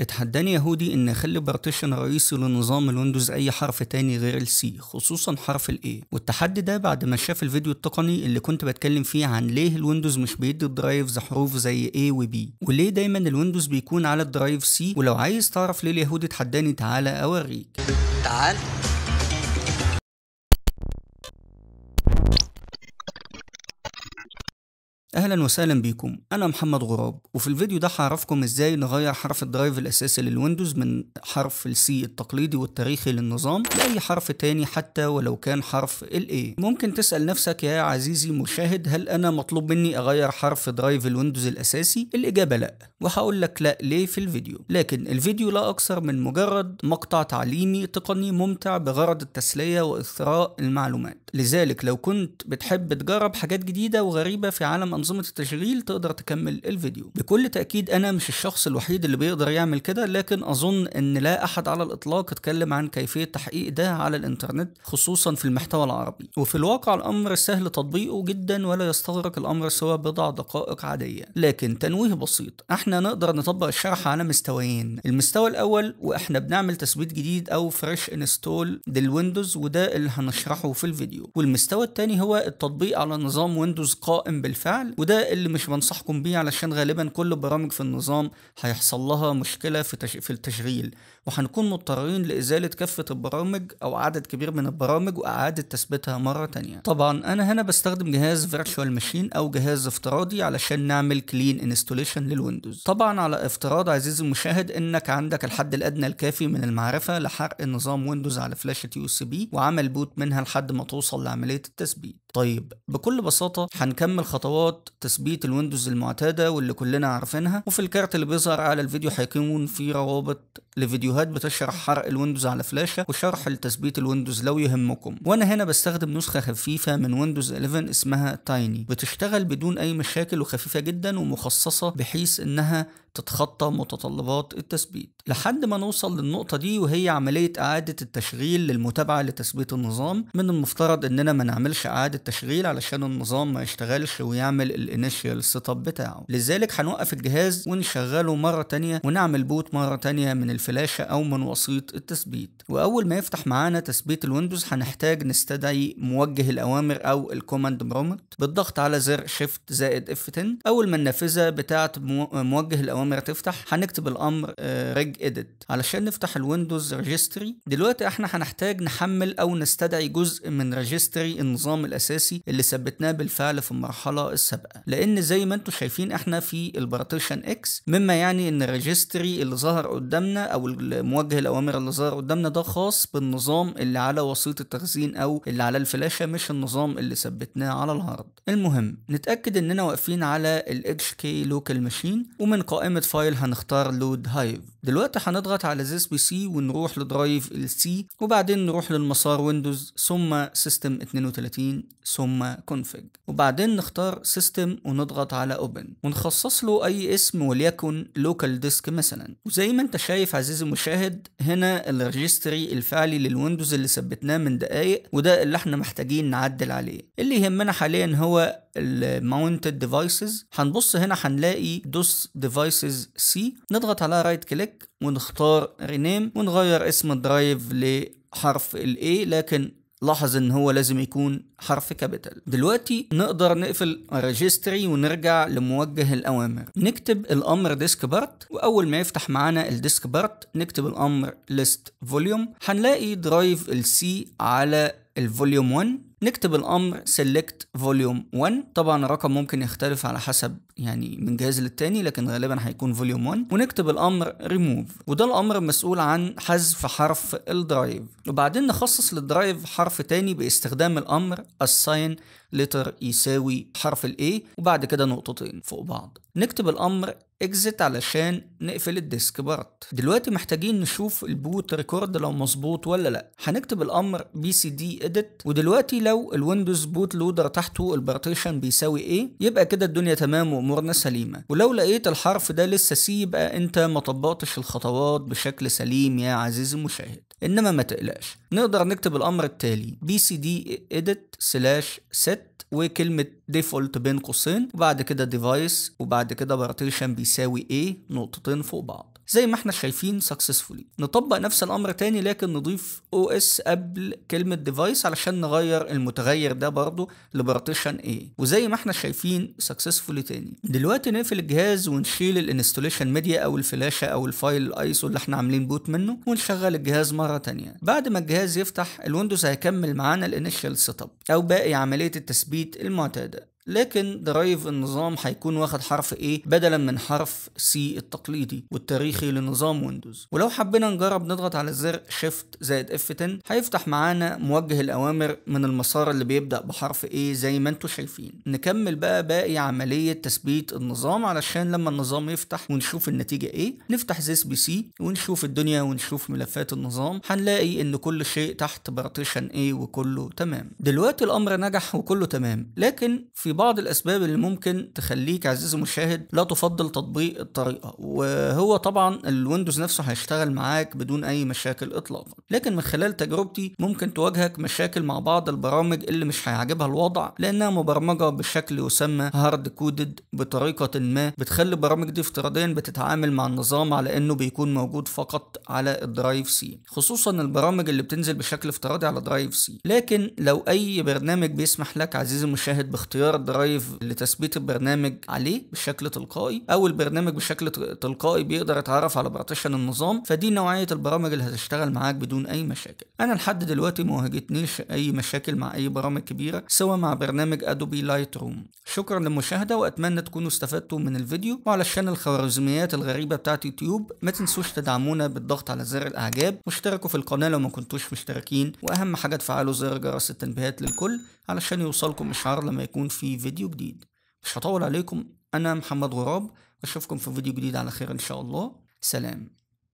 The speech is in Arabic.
اتحداني يهودي ان اخلي بارتيشن رئيسي لنظام الويندوز اي حرف تاني غير السي خصوصا حرف الاي والتحدي ده بعد ما شاف الفيديو التقني اللي كنت بتكلم فيه عن ليه الويندوز مش بيدي الدرايفز حروف زي اي و وليه دايما الويندوز بيكون على الدرايف سي ولو عايز تعرف ليه اليهودي اتحداني تعالى اوريك تعال اهلا وسهلا بيكم انا محمد غراب وفي الفيديو ده هعرفكم ازاي نغير حرف الدرايف الاساسي للويندوز من حرف السي التقليدي والتاريخي للنظام لاي حرف تاني حتى ولو كان حرف الاي ممكن تسال نفسك يا عزيزي مشاهد هل انا مطلوب مني اغير حرف درايف الويندوز الاساسي الاجابه لا وهقول لك لا ليه في الفيديو لكن الفيديو لا اكثر من مجرد مقطع تعليمي تقني ممتع بغرض التسليه واثراء المعلومات لذلك لو كنت بتحب تجرب حاجات جديده وغريبه في عالم أنظمة منظومة التشغيل تقدر تكمل الفيديو بكل تأكيد أنا مش الشخص الوحيد اللي بيقدر يعمل كده لكن أظن أن لا أحد على الإطلاق اتكلم عن كيفية تحقيق ده على الإنترنت خصوصا في المحتوى العربي وفي الواقع الأمر سهل تطبيقه جدا ولا يستغرق الأمر سوى بضع دقائق عادية لكن تنويه بسيط احنا نقدر نطبق الشرح على مستويين المستوى الأول وإحنا بنعمل تثبيت جديد أو فريش انستول للويندوز وده اللي هنشرحه في الفيديو والمستوى الثاني هو التطبيق على نظام ويندوز قائم بالفعل وده اللي مش بنصحكم بيه علشان غالبا كل البرامج في النظام هيحصل لها مشكلة في, تش... في التشغيل وهنكون مضطرين لإزالة كافة البرامج أو عدد كبير من البرامج وإعادة تثبيتها مرة تانية طبعا أنا هنا بستخدم جهاز فيرتشوال ماشين أو جهاز افتراضي علشان نعمل كلين انستوليشن للويندوز طبعا على افتراض عزيزي المشاهد إنك عندك الحد الأدنى الكافي من المعرفة لحرق نظام ويندوز على فلاشة يو سي بي وعمل بوت منها لحد ما توصل لعملية التثبيت طيب بكل بساطة هنكمل خطوات تثبيت الويندوز المعتادة واللي كلنا عارفينها وفي الكارت اللي بيظهر على الفيديو هيكون في روابط لفيديوهات بتشرح حرق الويندوز على فلاشة وشرح لتثبيت الويندوز لو يهمكم وانا هنا بستخدم نسخة خفيفة من ويندوز 11 اسمها تايني بتشتغل بدون اي مشاكل وخفيفة جدا ومخصصة بحيث انها تتخطى متطلبات التثبيت لحد ما نوصل للنقطة دي وهي عملية اعادة التشغيل للمتابعة لتثبيت النظام من المفترض اننا ما نعملش اعادة التشغيل علشان النظام ما يشتغلش ويعمل الانيشال سيت اب بتاعه لذلك هنوقف الجهاز ونشغله مره تانية ونعمل بوت مره تانية من الفلاشه او من وسيط التثبيت واول ما يفتح معانا تثبيت الويندوز هنحتاج نستدعي موجه الاوامر او الكوماند برومت بالضغط على زر شيفت زائد اف 10 اول ما النافذه بتاعه موجه الاوامر تفتح هنكتب الامر ريج آه، اديت علشان نفتح الويندوز ريجستري دلوقتي احنا هنحتاج نحمل او نستدعي جزء من ريجستري النظام الاساسي الاساسي اللي ثبتناه بالفعل في المرحله السابقه لان زي ما انتم شايفين احنا في البارتيشن اكس مما يعني ان الريجستري اللي ظهر قدامنا او الموجه الاوامر اللي ظهر قدامنا ده خاص بالنظام اللي على وسيط التخزين او اللي على الفلاشه مش النظام اللي ثبتناه على الهارد المهم نتاكد اننا واقفين على الاتش كي لوكال ماشين ومن قائمه فايل هنختار لود هايف دلوقتي هنضغط على زيس بي سي ونروح لدرايف ال وبعدين نروح للمسار ويندوز ثم سيستم 32 ثم config وبعدين نختار system ونضغط على open ونخصص له اي اسم وليكن local disk مثلا وزي ما انت شايف عزيزي المشاهد هنا الريجستري الفعلي للويندوز اللي ثبتناه من دقايق وده اللي احنا محتاجين نعدل عليه اللي يهمنا حاليا هو الماونتد ديفايسز هنبص هنا هنلاقي دوس ديفايسز سي نضغط على رايت كليك ونختار رينيم ونغير اسم الدرايف لحرف الاي لكن لاحظ ان هو لازم يكون حرف كابيتال دلوقتي نقدر نقفل ريجستري ونرجع لموجه الاوامر نكتب الامر ديسك بارت واول ما يفتح معانا الديسك بارت نكتب الامر ليست فوليوم هنلاقي درايف السي على الفوليوم 1 نكتب الامر select volume 1 طبعا الرقم ممكن يختلف على حسب يعني من جهاز للتاني لكن غالبا هيكون فوليوم 1 ونكتب الامر remove وده الامر المسؤول عن حذف حرف الدرايف وبعدين نخصص للدرايف حرف تاني باستخدام الامر assign letter يساوي حرف الاي وبعد كده نقطتين فوق بعض نكتب الامر اكزت علشان نقفل الديسك بارت دلوقتي محتاجين نشوف البوت ريكورد لو مظبوط ولا لا هنكتب الامر بي سي دي اديت ودلوقتي لو الويندوز بوت لودر تحته البارتيشن بيساوي ايه يبقى كده الدنيا تمام وامورنا سليمه ولو لقيت الحرف ده لسه سي يبقى انت ما طبقتش الخطوات بشكل سليم يا عزيزي المشاهد انما ما تقلقش نقدر نكتب الامر التالي بي سي دي edit سلاش set وكلمة default بين قوسين وبعد كده device وبعد كده partition بيساوي ايه نقطتين فوق بعض زي ما احنا شايفين successfully نطبق نفس الامر تاني لكن نضيف او اس قبل كلمة device علشان نغير المتغير ده برضه لبارتيشن ايه وزي ما احنا شايفين successfully تاني دلوقتي نقفل الجهاز ونشيل الانستوليشن ميديا او الفلاشة او الفايل الايسو اللي احنا عاملين بوت منه ونشغل الجهاز مرة تانية بعد ما الجهاز يفتح الويندوز هيكمل معانا الانيشال سيت اب او باقي عملية التثبيت المعتادة لكن درايف النظام هيكون واخد حرف A بدلا من حرف C التقليدي والتاريخي لنظام ويندوز ولو حبينا نجرب نضغط على زر Shift زائد F10 هيفتح معانا موجه الأوامر من المسار اللي بيبدأ بحرف A زي ما انتوا شايفين نكمل بقى باقي عملية تثبيت النظام علشان لما النظام يفتح ونشوف النتيجة ايه نفتح زيس بي سي ونشوف الدنيا ونشوف ملفات النظام هنلاقي ان كل شيء تحت بارتيشن A وكله تمام دلوقتي الأمر نجح وكله تمام لكن في في بعض الأسباب اللي ممكن تخليك عزيزي المشاهد لا تفضل تطبيق الطريقة وهو طبعا الويندوز نفسه هيشتغل معاك بدون أي مشاكل إطلاقا لكن من خلال تجربتي ممكن تواجهك مشاكل مع بعض البرامج اللي مش هيعجبها الوضع لأنها مبرمجة بشكل يسمى هارد كودد بطريقة ما بتخلي البرامج دي افتراضيا بتتعامل مع النظام على إنه بيكون موجود فقط على الدرايف سي خصوصا البرامج اللي بتنزل بشكل افتراضي على درايف سي لكن لو أي برنامج بيسمح لك عزيزي المشاهد باختيار درايف لتثبيت البرنامج عليه بشكل تلقائي او البرنامج بشكل تلقائي بيقدر يتعرف على بارتيشن النظام فدي نوعيه البرامج اللي هتشتغل معاك بدون اي مشاكل انا لحد دلوقتي ما واجهتنيش اي مشاكل مع اي برامج كبيره سواء مع برنامج ادوبي لايت روم شكرا للمشاهده واتمنى تكونوا استفدتوا من الفيديو وعلشان الخوارزميات الغريبه بتاعت يوتيوب ما تنسوش تدعمونا بالضغط على زر الاعجاب واشتركوا في القناه لو ما كنتوش مشتركين واهم حاجه تفعلوا زر جرس التنبيهات للكل علشان يوصلكم اشعار لما يكون في فيديو جديد مش هطول عليكم انا محمد غراب اشوفكم في فيديو جديد على خير ان شاء الله سلام